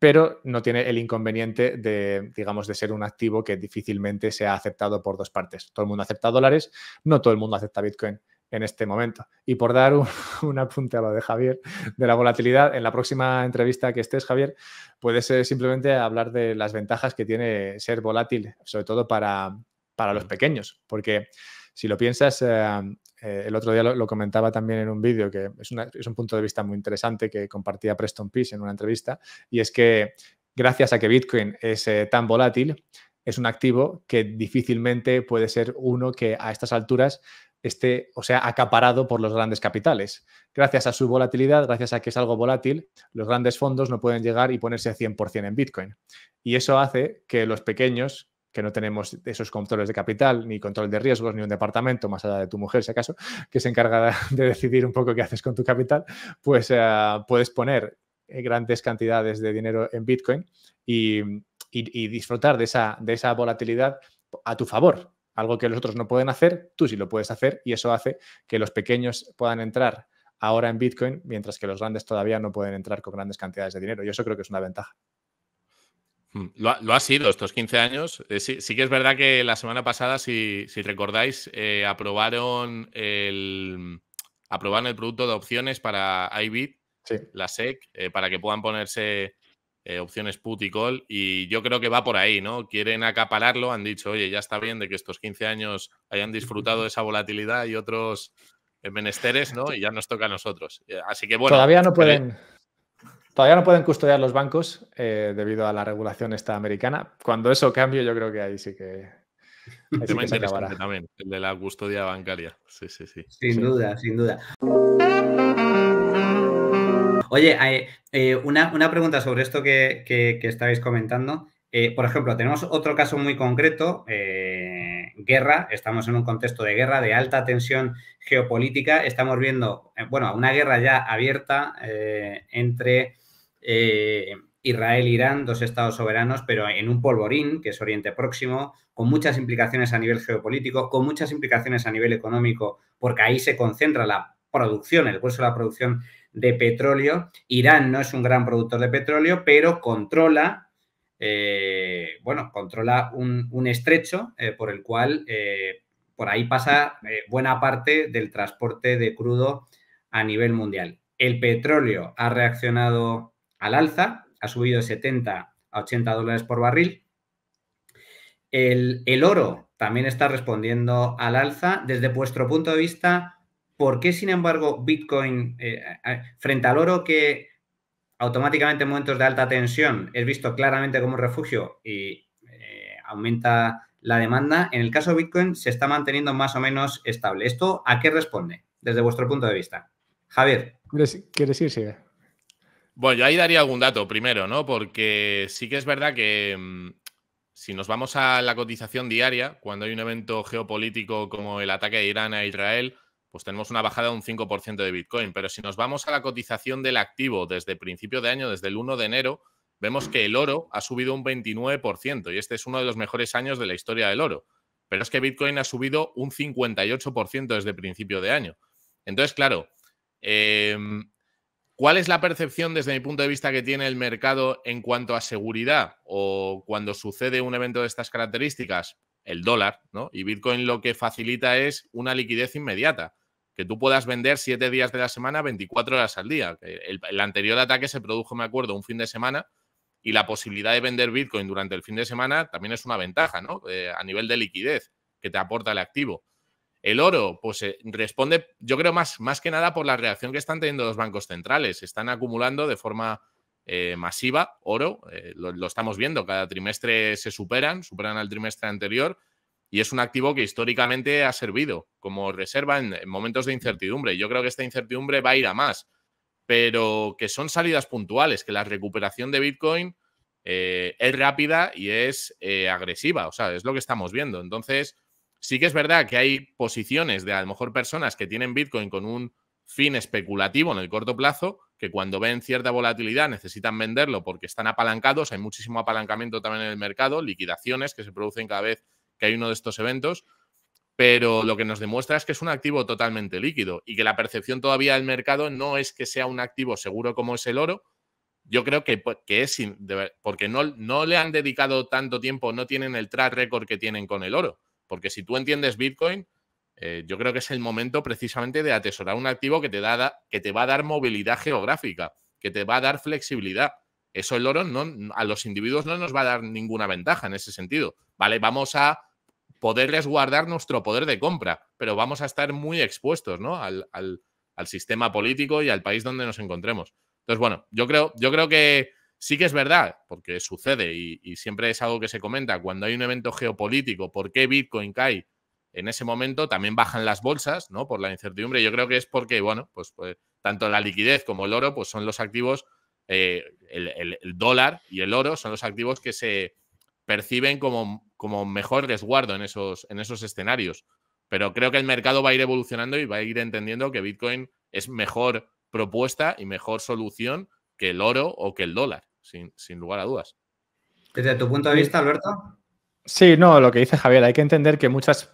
B: pero no tiene el inconveniente de, digamos, de ser un activo que difícilmente sea aceptado por dos partes. Todo el mundo acepta dólares, no todo el mundo acepta Bitcoin en este momento. Y por dar un, [LAUGHS] apunte a lo de Javier, de la volatilidad, en la próxima entrevista que estés, Javier, puedes eh, simplemente hablar de las ventajas que tiene ser volátil, sobre todo para, para los mm. pequeños, porque si lo piensas, eh, eh, el otro día lo, comentaba también en un vídeo, que es, un punto de vista muy interesante que compartía Preston Peace en una entrevista, y es que gracias a que Bitcoin es eh, tan volátil, es un activo que difícilmente puede ser uno que a estas alturas esté, o sea, acaparado por los grandes capitales. Gracias a su volatilidad, gracias a que es algo volátil, los grandes fondos no pueden llegar y ponerse 100% en Bitcoin. Y eso hace que los pequeños, que no tenemos esos controles de capital, ni control de riesgos, ni un departamento, más allá de tu mujer, si acaso, que se encarga de [LAUGHS] decidir un poco qué haces con tu capital, pues eh, puedes poner eh, grandes cantidades de dinero en Bitcoin y, disfrutar de esa, de esa volatilidad a tu favor. Algo que los otros no pueden hacer, tú sí lo puedes hacer y eso hace que los pequeños puedan entrar ahora en Bitcoin, mientras que los grandes todavía no pueden entrar con grandes cantidades de dinero. Y eso creo que es una ventaja.
C: Mm, lo ha, sido estos 15 años. Eh, sí, que es verdad que la semana pasada, si, recordáis, eh, aprobaron, el, aprobaron el producto de opciones para IBIT, la SEC, eh, para que puedan ponerse opciones put y call. Y yo creo que va por ahí, ¿no? Quieren acapararlo, han dicho, oye, ya está bien de que estos 15 años hayan disfrutado de esa volatilidad y otros menesteres, ¿no? Y ya nos toca a nosotros. Así que bueno. Todavía no pueden.
B: Todavía no pueden custodiar los bancos eh, debido a la regulación esta Cuando eso cambie, yo creo que ahí sí que. El
C: [LAUGHS] tema
A: también, el de la custodia bancaria. Sí, sí, sí. Sin duda, sin duda. Oye, eh, una, pregunta sobre esto que, que, que estabais comentando. Eh, por ejemplo, tenemos otro caso muy concreto, guerra, estamos en un contexto de guerra, de alta tensión geopolítica, estamos viendo, bueno, una guerra ya abierta entre eh, Israel-Irán, dos estados soberanos, pero en un polvorín, que es Oriente Próximo, con muchas implicaciones a nivel geopolítico, con muchas implicaciones a nivel económico, porque ahí se concentra la producción, el curso de la producción de petróleo. Irán no es un gran productor de petróleo, pero controla, eh, bueno, controla un, estrecho eh, por el cual por ahí pasa buena parte del transporte de crudo a nivel mundial. El petróleo ha reaccionado al alza, ha subido de 70 a 80 dólares por barril. El, oro también está respondiendo al alza. Desde vuestro punto de vista, ¿por qué, sin embargo, Bitcoin, eh, eh, eh, frente al oro que automáticamente en momentos de alta tensión es visto claramente como un refugio y aumenta la demanda, en el caso de Bitcoin se está manteniendo más o menos estable. ¿Esto a qué responde desde vuestro punto de vista?
B: Javier. ¿Quieres ir, Sigue?
A: Bueno, yo ahí daría algún dato primero, ¿no? Porque
C: sí que es verdad que mm, si nos vamos a la cotización diaria, cuando hay un evento geopolítico como el ataque de Irán a Israel, pues tenemos una bajada de un 5% de Bitcoin. Pero si nos vamos a la cotización del activo desde principio de año, desde el 1 de enero, vemos que el oro ha subido un 29% y este es uno de los mejores años de la historia del oro. Pero es que Bitcoin ha subido un 58% desde principio de año. Entonces, claro, em, ¿Cuál es la percepción desde mi punto de vista que tiene el mercado en cuanto a seguridad o cuando sucede un evento de estas características? El dólar, ¿no? Y Bitcoin lo que facilita es una liquidez inmediata, que tú puedas vender siete días de la semana, 24 horas al día. El, anterior ataque se produjo, me acuerdo, un fin de semana y la posibilidad de vender Bitcoin durante el fin de semana también es una ventaja, ¿no? Eh, a nivel de liquidez que te aporta el activo. El oro, pues eh, responde, yo creo, más, más que nada por la reacción que están teniendo los bancos centrales. Están acumulando de forma eh, masiva oro, eh, lo, estamos viendo, cada trimestre se superan, superan al trimestre anterior y es un activo que históricamente ha servido como reserva en, en momentos de incertidumbre. Yo creo que esta incertidumbre va a ir a más, pero que son salidas puntuales, que la recuperación de Bitcoin es rápida y es agresiva, o sea, es lo que estamos viendo. Entonces Sí que es verdad que hay posiciones de a lo mejor personas que tienen Bitcoin con un fin especulativo en el corto plazo, que cuando ven cierta volatilidad necesitan venderlo porque están apalancados, hay muchísimo apalancamiento también en el mercado, liquidaciones que se producen cada vez que hay uno de estos eventos, pero lo que nos demuestra es que es un activo totalmente líquido y que la percepción todavía del mercado no es que sea un activo seguro como es el oro. Yo creo que, pues, es porque no, no le han dedicado tanto tiempo, no tienen el track record que tienen con el oro. Porque si tú entiendes Bitcoin, eh, yo creo que es el momento precisamente de atesorar un activo que te, da, que te va a dar movilidad geográfica, que te va a dar flexibilidad. Eso el oro no, a los individuos no nos va a dar ninguna ventaja en ese sentido. Vale, vamos a poderles guardar nuestro poder de compra, pero vamos a estar muy expuestos al, al sistema político y al país donde nos encontremos. Entonces, bueno, yo creo, yo creo que Sí que es verdad, porque sucede y, siempre es algo que se comenta, cuando hay un evento geopolítico, ¿por qué Bitcoin cae? En ese momento también bajan las bolsas, ¿no? Por la incertidumbre. Yo creo que es porque, bueno, pues, pues, tanto la liquidez como el oro, pues son los activos, eh, el, dólar y el oro son los activos que se perciben como, como mejor resguardo en esos, en esos escenarios. Pero creo que el mercado va a ir evolucionando y va a ir entendiendo que Bitcoin es mejor propuesta y mejor solución que el oro o que el dólar sin, lugar a dudas.
A: Desde tu punto de vista, Alberto.
B: Sí, no, lo que dice Javier, hay que entender que muchas,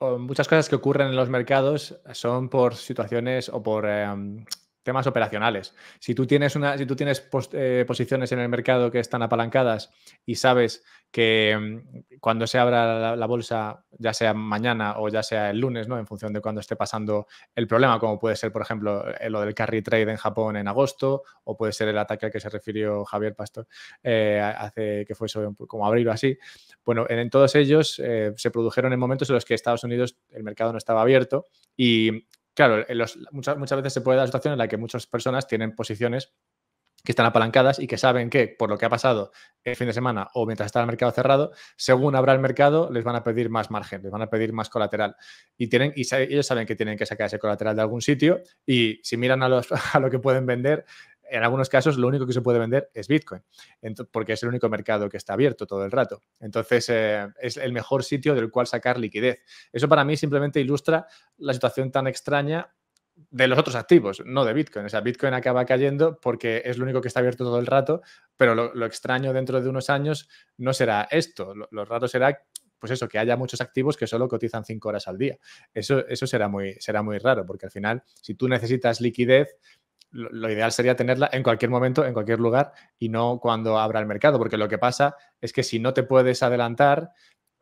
A: muchas cosas que
B: ocurren en los mercados son por situaciones o por em, temas operacionales. Si tú tienes, una, si tú tienes eh, posiciones en el mercado que están apalancadas y sabes que mm, cuando se abra la, bolsa, ya sea mañana o ya sea el lunes, ¿no? en función de cuando esté pasando el problema, como puede ser, por ejemplo, eh, lo del carry trade en Japón en agosto, o puede ser el ataque al que se refirió Javier Pastor eh, hace que fue como abril o así. Bueno, en, todos ellos se produjeron en momentos en los que Estados Unidos el mercado no estaba abierto y claro, muchas, veces se puede dar la situación en la que muchas personas tienen posiciones que están apalancadas y que saben que por lo que ha pasado el fin de semana o mientras está el mercado cerrado, según abra el mercado, les van a pedir más margen, les van a pedir más colateral. Y, tienen, y ellos saben que tienen que sacar ese colateral de algún sitio y si miran a, los, [LAUGHS] a lo que pueden vender, en algunos casos lo único que se puede vender es Bitcoin, porque es el único mercado que está abierto todo el rato. Entonces, eh, es el mejor sitio del cual sacar liquidez. Eso para mí simplemente ilustra la situación tan extraña de los otros activos, no de Bitcoin. O sea, Bitcoin acaba cayendo porque es lo único que está abierto todo el rato, pero lo, extraño dentro de unos años no será esto. Lo, raro será, pues eso, que haya muchos activos que solo cotizan cinco horas al día. Eso, eso será, muy, será muy raro, porque al final, si tú necesitas liquidez, lo, ideal sería tenerla en cualquier momento, en cualquier lugar y no cuando abra el mercado, porque lo que pasa es que si no te puedes adelantar,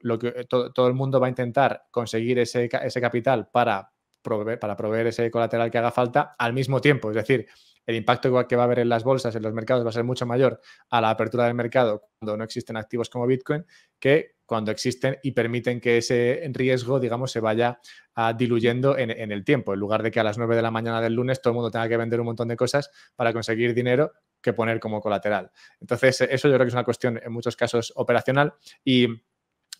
B: lo que, eh, todo el mundo va a intentar conseguir ese, ese capital para proveer, para proveer ese colateral que haga falta al mismo tiempo. Es decir, el impacto que va a haber en las bolsas, en los mercados, va a ser mucho mayor a la apertura del mercado cuando no existen activos como Bitcoin que cuando existen y permiten que ese riesgo, digamos, se vaya ah, diluyendo en, en, el tiempo, en lugar de que a las 9 de la mañana del lunes todo el mundo tenga que vender un montón de cosas para conseguir dinero que poner como colateral. Entonces, eso yo creo que es una cuestión en muchos casos operacional y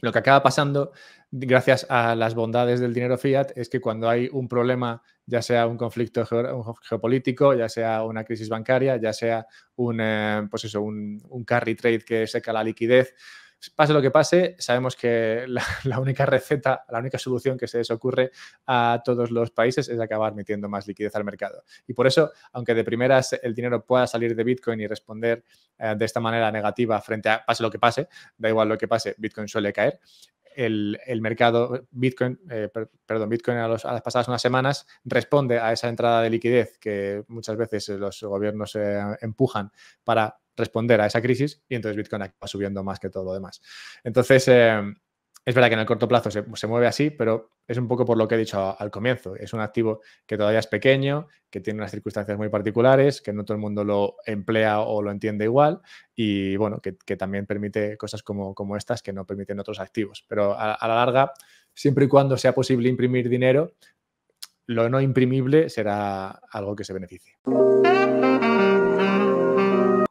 B: lo que acaba pasando, gracias a las bondades del dinero fiat, es que cuando hay un problema, ya sea un conflicto geopolítico, ya sea una crisis bancaria, ya sea un, eh, pues eso, un, un carry trade que seca la liquidez, Pase lo que pase, sabemos que [LAUGHS] la, única receta, la única solución que se les ocurre a todos los países es acabar metiendo más liquidez al mercado. Y por eso, aunque de primeras el dinero pueda salir de Bitcoin y responder eh, de esta manera negativa frente a pase lo que pase, da igual lo que pase, Bitcoin suele caer. El, mercado Bitcoin, eh, perdón, Bitcoin a, las pasadas unas semanas responde a esa entrada de liquidez que muchas veces los gobiernos eh, empujan para responder a esa crisis y entonces Bitcoin va subiendo más que todo lo demás. Entonces, em, es verdad que en el corto plazo se, mueve así, pero es un poco por lo que he dicho al comienzo. Es un activo que todavía es pequeño, que tiene unas circunstancias muy particulares, que no todo el mundo lo emplea o lo entiende igual y bueno, que, también permite cosas como, estas que no permiten otros activos. Pero a, a la larga, siempre y cuando sea posible imprimir dinero, lo no imprimible será algo
A: que se beneficie.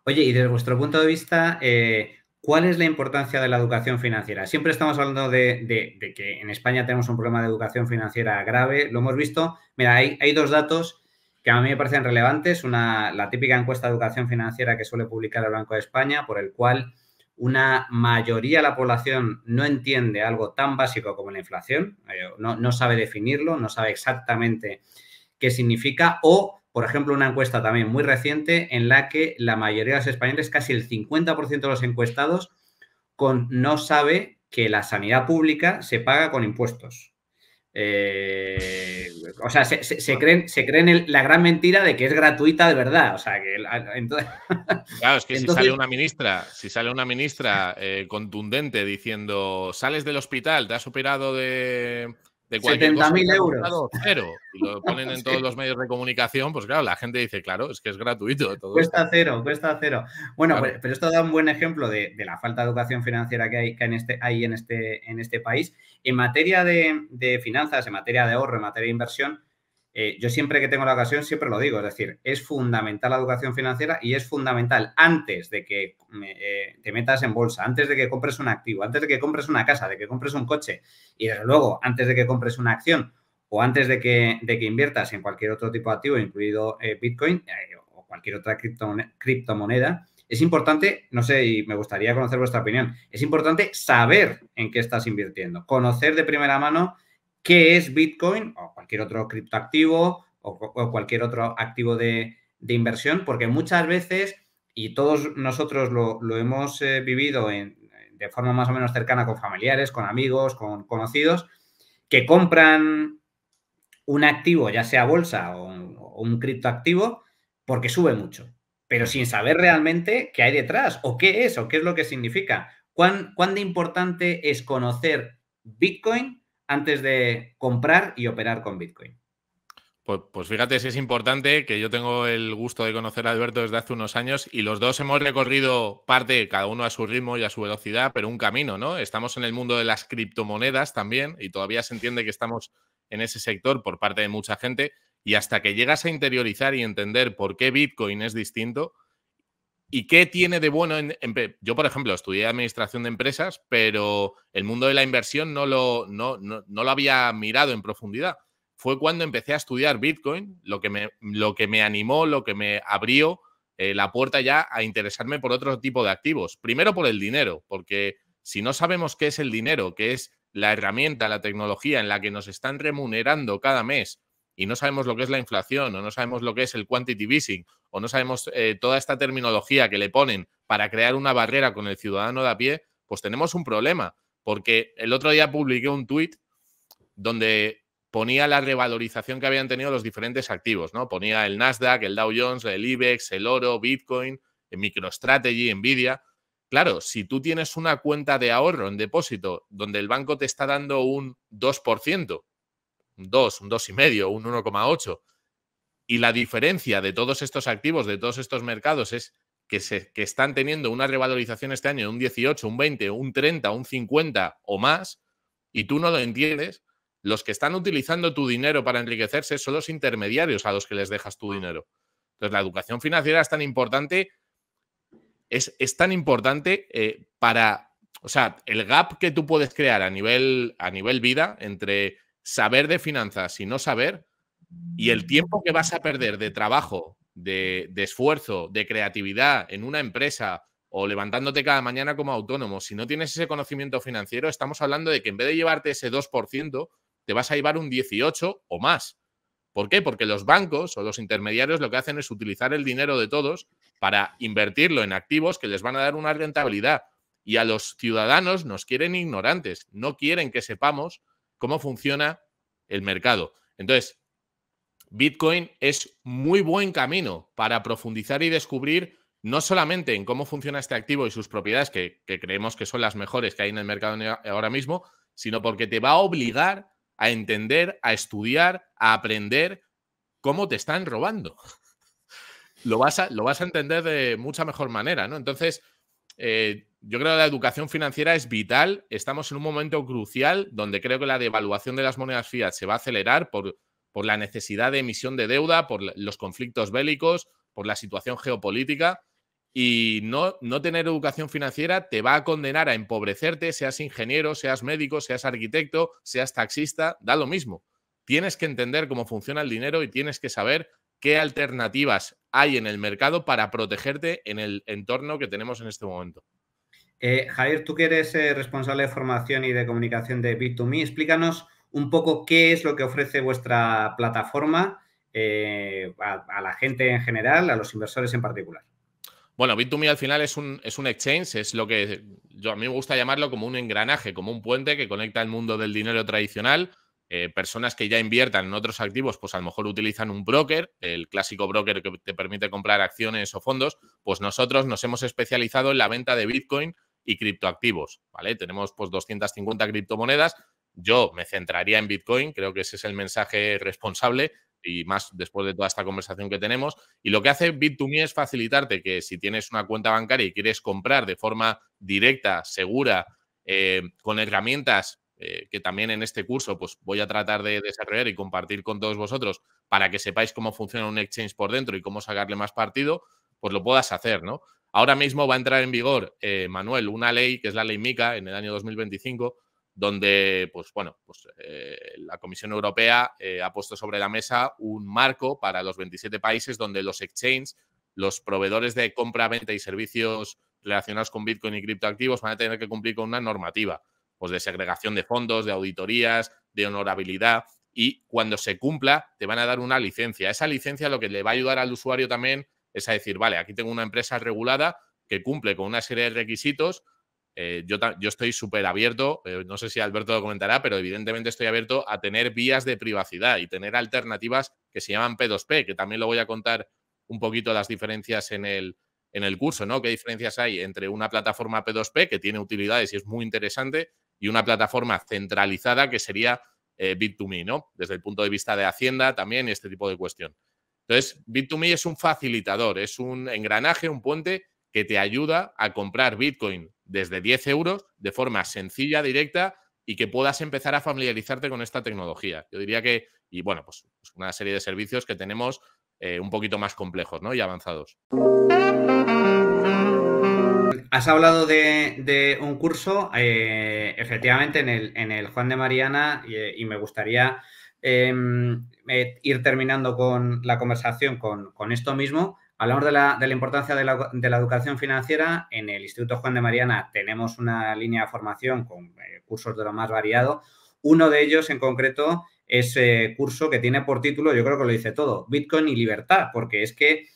A: Oye, y desde vuestro punto de vista, eh, ¿cuál es la importancia de la educación financiera? Siempre estamos hablando de, que en España tenemos un problema de educación financiera grave, lo hemos visto. Mira, hay, dos datos que a mí me parecen relevantes. Una, la típica encuesta de educación financiera que suele publicar el Banco de España, por el cual una mayoría de la población no entiende algo tan básico como la inflación, eh, no, no sabe definirlo, no sabe exactamente qué significa o por ejemplo, una encuesta también muy reciente en la que la mayoría de los españoles, casi el 50% de los encuestados, con, no sabe que la sanidad pública se paga con impuestos. Eh, o sea, se, se, creen, se creen la gran mentira de que es gratuita de verdad. O sea, que [LAUGHS] Claro, es que si sale una ministra,
C: si sale una ministra eh, contundente diciendo sales del hospital, te has operado de de 70.000 euros. lo ponen [LAUGHS] en todos los medios de comunicación, pues claro, la gente dice, claro, es que es gratuito. Todo cuesta cero,
A: cuesta cero. Bueno, pues, pero esto da un buen ejemplo de, la falta de educación financiera que hay, este, en este, en, este, país. En materia de finanzas, en materia de ahorro, en materia de inversión, eh, yo siempre que tengo la ocasión, siempre lo digo, es decir, es fundamental la educación financiera y es fundamental antes de que eh, te metas en bolsa, antes de que compres un activo, antes de que compres una casa, de que compres un coche y desde luego antes de que compres una acción o antes de que, de que inviertas en cualquier otro tipo de activo, incluido eh, Bitcoin o cualquier otra criptomoneda, es importante, no sé, y me gustaría conocer vuestra opinión, es importante saber en qué estás invirtiendo, conocer de primera mano qué es Bitcoin o cualquier otro criptoactivo o, cualquier otro activo de, inversión, porque muchas veces, y todos nosotros lo, hemos eh, vivido de forma más o menos cercana con familiares, con amigos, con conocidos, que compran un activo, ya sea bolsa o un, criptoactivo, porque sube mucho, pero sin saber realmente qué hay detrás o qué es o qué es lo que significa. ¿Cuán, cuán importante es conocer Bitcoin antes de comprar y operar con Bitcoin? Pues, pues, fíjate si es importante
C: que yo tengo el gusto de conocer a Alberto desde hace unos años y los dos hemos recorrido parte, cada uno a su ritmo y a su velocidad, pero un camino, ¿no? Estamos en el mundo de las criptomonedas también y todavía se entiende que estamos en ese sector por parte de mucha gente y hasta que llegas a interiorizar y entender por qué Bitcoin es distinto, ¿Y qué tiene de bueno? En, yo, por ejemplo, estudié administración de empresas, pero el mundo de la inversión no lo, no, no, lo había mirado en profundidad. Fue cuando empecé a estudiar Bitcoin, lo que me, lo que me animó, lo que me abrió eh, la puerta ya a interesarme por otro tipo de activos. Primero por el dinero, porque si no sabemos qué es el dinero, qué es la herramienta, la tecnología en la que nos están remunerando cada mes, y no sabemos lo que es la inflación o no sabemos lo que es el quantity easing o no sabemos eh, toda esta terminología que le ponen para crear una barrera con el ciudadano de a pie, pues tenemos un problema. Porque el otro día publiqué un tuit donde ponía la revalorización que habían tenido los diferentes activos, ¿no? Ponía el Nasdaq, el Dow Jones, el IBEX, el oro, Bitcoin, MicroStrategy, Nvidia. Claro, si tú tienes una cuenta de ahorro en depósito donde el banco te está dando un 2%, un 2, un 2,5, un 1,8, y la diferencia de todos estos activos, de todos estos mercados, es que, se, están teniendo una revalorización este año de un 18, un 20, un 30, un 50 o más, y tú no lo entiendes, los que están utilizando tu dinero para enriquecerse son los intermediarios a los que les dejas tu dinero. Entonces, la educación financiera es tan importante, es, tan importante eh, para, o sea, el gap que tú puedes crear a nivel, a nivel vida entre saber de finanzas y no saber, y el tiempo que vas a perder de trabajo, de, esfuerzo, de creatividad en una empresa o levantándote cada mañana como autónomo, si no tienes ese conocimiento financiero, estamos hablando de que en vez de llevarte ese 2%, te vas a llevar un 18 o más. ¿Por qué? Porque los bancos o los intermediarios lo que hacen es utilizar el dinero de todos para invertirlo en activos que les van a dar una rentabilidad. Y a los ciudadanos nos quieren ignorantes, no quieren que sepamos cómo funciona el mercado. Entonces, Bitcoin es muy buen camino para profundizar y descubrir no solamente en cómo funciona este activo y sus propiedades, que, creemos que son las mejores que hay en el mercado e, ahora mismo, sino porque te va a obligar a entender, a estudiar, a aprender cómo te están robando. lo, vas a, lo vas a entender de mucha mejor manera, ¿no? Entonces, eh, yo creo que la educación financiera es vital. Estamos en un momento crucial donde creo que la devaluación de las monedas fiat se va a acelerar por por la necesidad de emisión de deuda, por los conflictos bélicos, por la situación geopolítica. Y no, no tener educación financiera te va a condenar a empobrecerte, seas ingeniero, seas médico, seas arquitecto, seas taxista, da lo mismo. Tienes que entender cómo funciona el dinero y tienes que saber qué alternativas hay en el mercado para protegerte en el entorno que tenemos en este momento.
A: Eh, Javier, tú que eres eh, responsable de formación y de comunicación de Bit2Me, explícanos un poco qué es lo que ofrece vuestra plataforma eh, a, la gente en general, a los inversores en particular.
C: Bueno, Bit2Me al final es un, es un exchange, es lo que yo a mí me gusta llamarlo como un engranaje, como un puente que conecta el mundo del dinero tradicional. Eh, personas que ya inviertan en otros activos, pues a lo mejor utilizan un broker, el clásico broker que te permite comprar acciones o fondos, pues nosotros nos hemos especializado en la venta de Bitcoin y criptoactivos, ¿vale? Tenemos pues 250 criptomonedas yo me centraría en Bitcoin, creo que ese es el mensaje responsable y más después de toda esta conversación que tenemos. Y lo que hace Bit2Me es facilitarte que si tienes una cuenta bancaria y quieres comprar de forma directa, segura, eh, con herramientas eh, que también en este curso pues, voy a tratar de desarrollar y compartir con todos vosotros para que sepáis cómo funciona un exchange por dentro y cómo sacarle más partido, pues lo puedas hacer, ¿no? Ahora mismo va a entrar en vigor, eh, Manuel, una ley que es la ley MICA en el año 2025 donde, pues bueno, pues, eh, la Comisión Europea eh, ha puesto sobre la mesa un marco para los 27 países donde los exchanges, los proveedores de compra, venta y servicios relacionados con Bitcoin y criptoactivos van a tener que cumplir con una normativa, pues de segregación de fondos, de auditorías, de honorabilidad. Y cuando se cumpla, te van a dar una licencia. Esa licencia lo que le va a ayudar al usuario también es a decir, vale, aquí tengo una empresa regulada que cumple con una serie de requisitos eh, yo, yo, estoy súper abierto, eh, no sé si Alberto lo comentará, pero evidentemente estoy abierto a tener vías de privacidad y tener alternativas que se llaman P2P, que también lo voy a contar un poquito las diferencias en el, en el curso, ¿no? ¿Qué diferencias hay entre una plataforma P2P que tiene utilidades y es muy interesante y una plataforma centralizada que sería eh, Bit2Me, ¿no? Desde el punto de vista de Hacienda también este tipo de cuestión. Entonces, Bit2Me es un facilitador, es un engranaje, un puente que te ayuda a comprar Bitcoin desde 10 euros de forma sencilla, directa y que puedas empezar a familiarizarte con esta tecnología. Yo diría que, y bueno, pues, pues una serie de servicios que tenemos eh, un
A: poquito más complejos ¿no? y avanzados. Has hablado de, un curso, eh, efectivamente, en el, Juan de Mariana y, me gustaría em, eh, ir terminando con la conversación con esto mismo. Hablamos de la, la importancia de la, educación financiera. En el Instituto Juan de Mariana tenemos una línea de formación con eh, cursos de lo más variado. Uno de ellos en concreto es eh, curso que tiene por título, yo creo que lo dice todo, Bitcoin y libertad, porque es que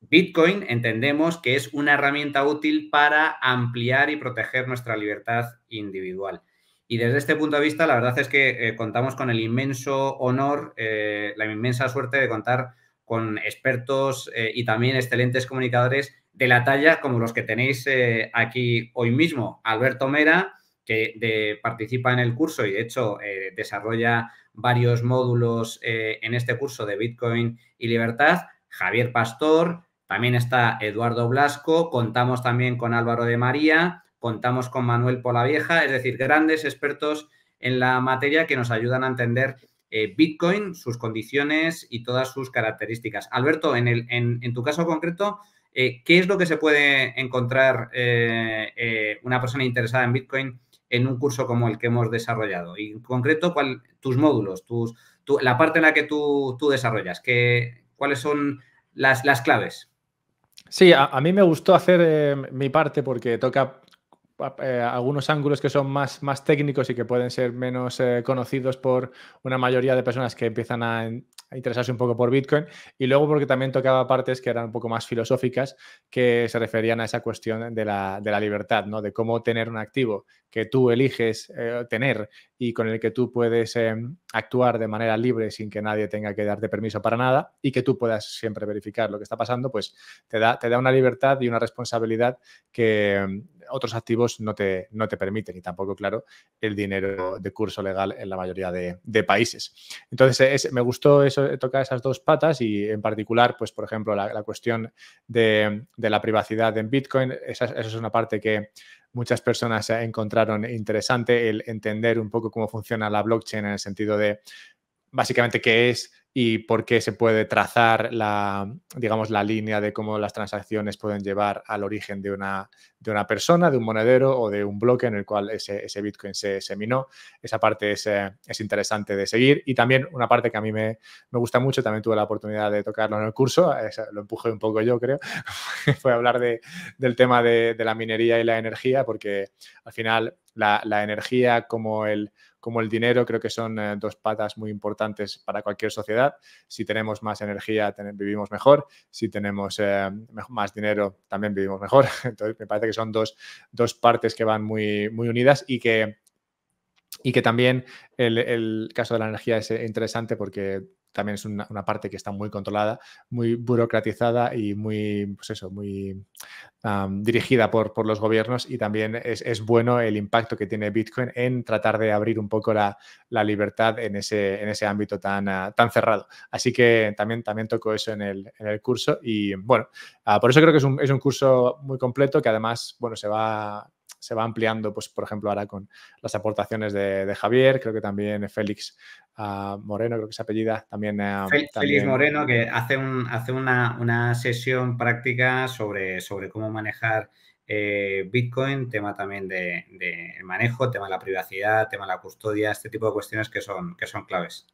A: Bitcoin entendemos que es una herramienta útil para ampliar y proteger nuestra libertad individual. Y desde este punto de vista, la verdad es que eh, contamos con el inmenso honor, la inmensa suerte de contar con expertos eh, y también excelentes comunicadores de la talla como los que tenéis eh, aquí hoy mismo. Alberto Mera, que participa en el curso y de hecho eh, desarrolla varios módulos en este curso de Bitcoin y Libertad. Javier Pastor, también está Eduardo Blasco, contamos también con Álvaro de María, contamos con Manuel Polavieja, es decir, grandes expertos en la materia que nos ayudan a entender eh, Bitcoin, sus condiciones y todas sus características. Alberto, en, tu caso concreto, eh, ¿qué es lo que se puede encontrar eh, una persona interesada en Bitcoin en un curso como el que hemos desarrollado? Y en concreto, ¿cuál, tus módulos, tus, la parte en la que tú, desarrollas, ¿cuáles son las, claves?
B: Sí, a, mí me gustó hacer mi parte porque toca eh, algunos ángulos que son más, más técnicos y que pueden ser menos eh, conocidos por una mayoría de personas que empiezan a, interesarse un poco por Bitcoin y luego porque también tocaba partes que eran un poco más filosóficas que se referían a esa cuestión de la, libertad, ¿no? de cómo tener un activo que tú eliges eh, tener y con el que tú puedes actuar de manera libre sin que nadie tenga que darte permiso para nada y que tú puedas siempre verificar lo que está pasando, pues te da, te da una libertad y una responsabilidad que, otros activos no te, no te permiten y tampoco, claro, el dinero de curso legal en la mayoría de, países. Entonces, me gustó eso, tocar esas dos patas y en particular, pues, por ejemplo, la, cuestión de, la privacidad en Bitcoin, esa, esa es una parte que muchas personas encontraron interesante el entender un poco cómo funciona la blockchain en el sentido de básicamente qué es, y por qué se puede trazar la, digamos, la línea de cómo las transacciones pueden llevar al origen de una, de una persona, de un monedero o de un bloque en el cual ese, ese Bitcoin se, se, minó. Esa parte es, eh, interesante de seguir. Y también una parte que a mí me, me, gusta mucho, también tuve la oportunidad de tocarlo en el curso, lo empujé un poco yo creo, [LAUGHS] fue hablar de, del tema de, de la minería y la energía, porque al final la, energía como el, como el dinero, creo que son eh, dos patas muy importantes para cualquier sociedad. Si tenemos más energía, vivimos mejor. Si tenemos eh, más dinero, también vivimos mejor. [LAUGHS] Entonces, me parece que son dos, partes que van muy, muy unidas y que, y que también el, el caso de la energía es eh, interesante porque también es una, parte que está muy controlada, muy burocratizada y muy, pues eso, muy dirigida por, por, los gobiernos y también es, bueno el impacto que tiene Bitcoin en tratar de abrir un poco la, libertad en ese, en ese ámbito tan, ah, tan cerrado. Así que también, también toco eso en el, curso y bueno, ah, por eso creo que es un, es un curso muy completo que además, bueno, se va se va ampliando, pues, por ejemplo, ahora con las aportaciones de, Javier, creo que también Félix ah, Moreno, creo que es apellida, también, ah, Félix Moreno, que
A: hace, un, hace una, sesión práctica sobre, sobre cómo manejar eh, Bitcoin, tema también de, manejo, tema de la privacidad, tema de la custodia, este tipo de cuestiones que son, que son claves.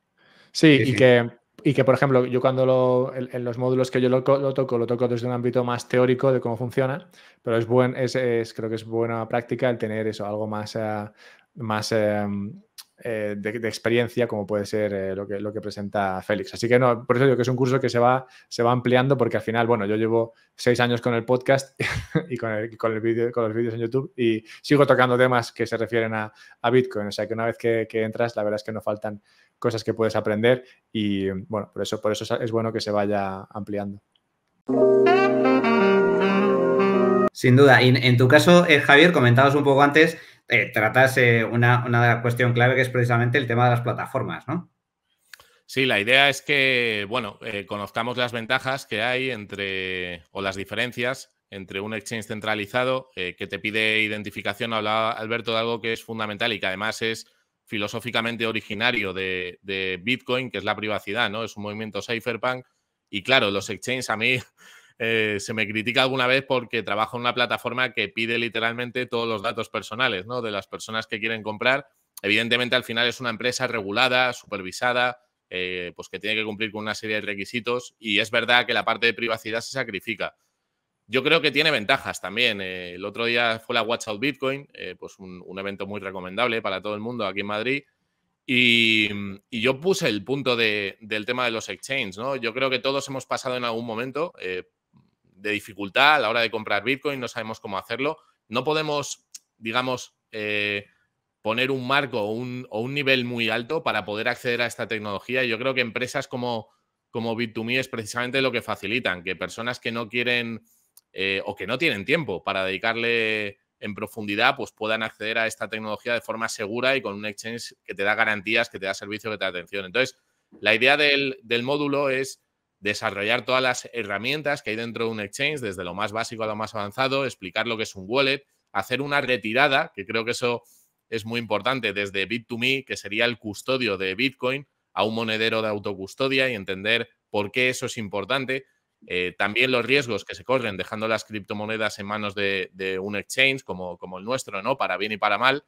B: Sí, y que y que, por ejemplo, yo cuando lo, en, los módulos que yo lo, toco, lo toco desde un ámbito más teórico de cómo funciona, pero es buen, es, creo que es buena práctica el tener eso, algo más, eh, más em, eh, de, experiencia como puede ser eh, lo, que, lo que presenta Félix. Así que no, por eso digo que es un curso que se va, se va ampliando porque al final, bueno, yo llevo seis años con el podcast [LAUGHS] y con, el, con, con los vídeos en YouTube y sigo tocando temas que se refieren a, Bitcoin. O sea que una vez que, entras, la verdad es que no faltan cosas que puedes aprender y bueno, por eso, por eso es bueno que se vaya ampliando.
A: Sin duda. en tu caso, eh, Javier, comentabas un poco antes eh, tratas una, cuestión clave que es precisamente el tema de las plataformas, ¿no?
C: Sí, la idea es que, bueno, eh, conozcamos las ventajas que hay entre, o las diferencias entre un exchange centralizado eh, que te pide identificación, hablaba Alberto de algo que es fundamental y que además es filosóficamente originario de, de Bitcoin, que es la privacidad, ¿no? Es un movimiento cypherpunk y claro, los exchanges a mí eh, se me critica alguna vez porque trabajo en una plataforma que pide literalmente todos los datos personales ¿no? de las personas que quieren comprar. Evidentemente, al final es una empresa regulada, supervisada, eh, pues que tiene que cumplir con una serie de requisitos y es verdad que la parte de privacidad se sacrifica. Yo creo que tiene ventajas también. Eh, el otro día fue la Watch Out Bitcoin, pues un, evento muy recomendable para todo el mundo aquí en Madrid. Y, yo puse el punto del tema de los exchanges, ¿no? Yo creo que todos hemos pasado en algún momento de dificultad a la hora de comprar Bitcoin, no sabemos cómo hacerlo. No podemos, digamos, eh, poner un marco o un, o un, nivel muy alto para poder acceder a esta tecnología. Y yo creo que empresas como, como Bit2Me es precisamente lo que facilitan, que personas que no quieren eh, o que no tienen tiempo para dedicarle en profundidad, pues puedan acceder a esta tecnología de forma segura y con un exchange que te da garantías, que te da servicio, que te da atención. Entonces, la idea del, del módulo es desarrollar todas las herramientas que hay dentro de un exchange, desde lo más básico a lo más avanzado, explicar lo que es un wallet, hacer una retirada, que creo que eso es muy importante, desde Bit2Me, que sería el custodio de Bitcoin, a un monedero de autocustodia y entender por qué eso es importante. Eh, también los riesgos que se corren dejando las criptomonedas en manos de, un exchange como, como, el nuestro, ¿no? Para bien y para mal.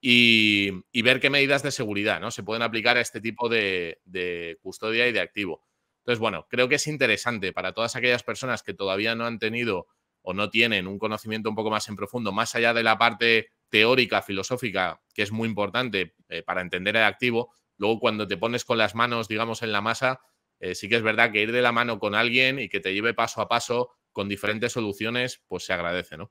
C: Y, ver qué medidas de seguridad ¿no? se pueden aplicar a este tipo de, de custodia y de activo. Entonces, bueno, creo que es interesante para todas aquellas personas que todavía no han tenido o no tienen un conocimiento un poco más en profundo, más allá de la parte teórica, filosófica, que es muy importante eh, para entender el activo, luego cuando te pones con las manos, digamos, en la masa, eh, sí que es verdad que ir de la mano con alguien y que te lleve paso a paso con diferentes soluciones, pues se agradece, ¿no?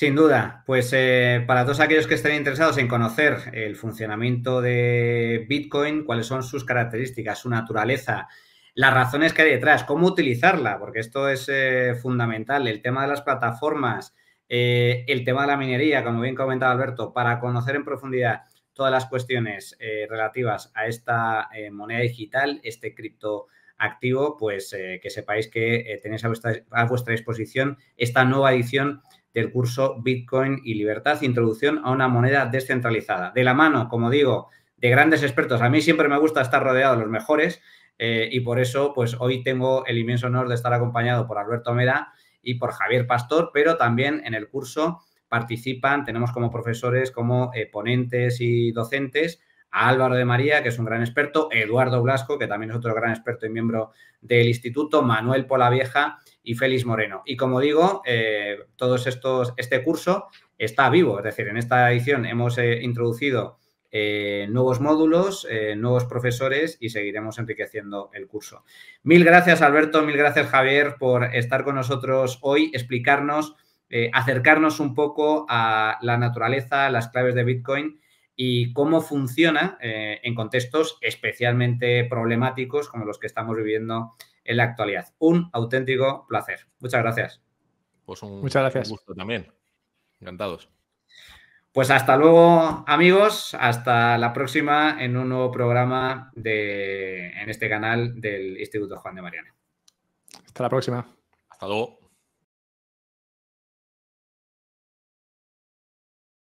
A: Sin duda, pues eh, para todos aquellos que estén interesados en conocer el funcionamiento de Bitcoin, cuáles son sus características, su naturaleza, las razones que hay detrás, cómo utilizarla, porque esto es eh, fundamental, el tema de las plataformas, eh, el tema de la minería, como bien comentaba Alberto, para conocer en profundidad todas las cuestiones relativas a esta moneda digital, este criptoactivo, pues que sepáis que tenéis a a vuestra disposición esta nueva edición del curso Bitcoin y Libertad, Introducción a una moneda descentralizada. De la mano, como digo, de grandes expertos. A mí siempre me gusta estar rodeado de los mejores eh, y por eso, pues hoy tengo el inmenso honor de estar acompañado por Alberto Mera y por Javier Pastor, pero también en el curso participan, tenemos como profesores, como eh, ponentes y docentes a Álvaro de María, que es un gran experto, Eduardo Blasco, que también es otro gran experto y miembro del instituto, Manuel Polavieja y Félix Moreno. Y como digo, eh, todos estos, este curso está vivo, es decir, en esta edición hemos eh, introducido eh, nuevos módulos, nuevos profesores y seguiremos enriqueciendo el curso. Mil gracias Alberto, mil gracias Javier por estar con nosotros hoy, explicarnos, acercarnos un poco a la naturaleza, las claves de Bitcoin y cómo funciona en contextos especialmente problemáticos como los que estamos viviendo en la actualidad. Un auténtico placer. Muchas gracias. Pues un, Muchas gracias. gusto también. Encantados. Pues hasta luego, amigos. Hasta la próxima en un nuevo programa de, en este canal del Instituto Juan de Mariana.
B: Hasta la próxima.
A: Hasta luego.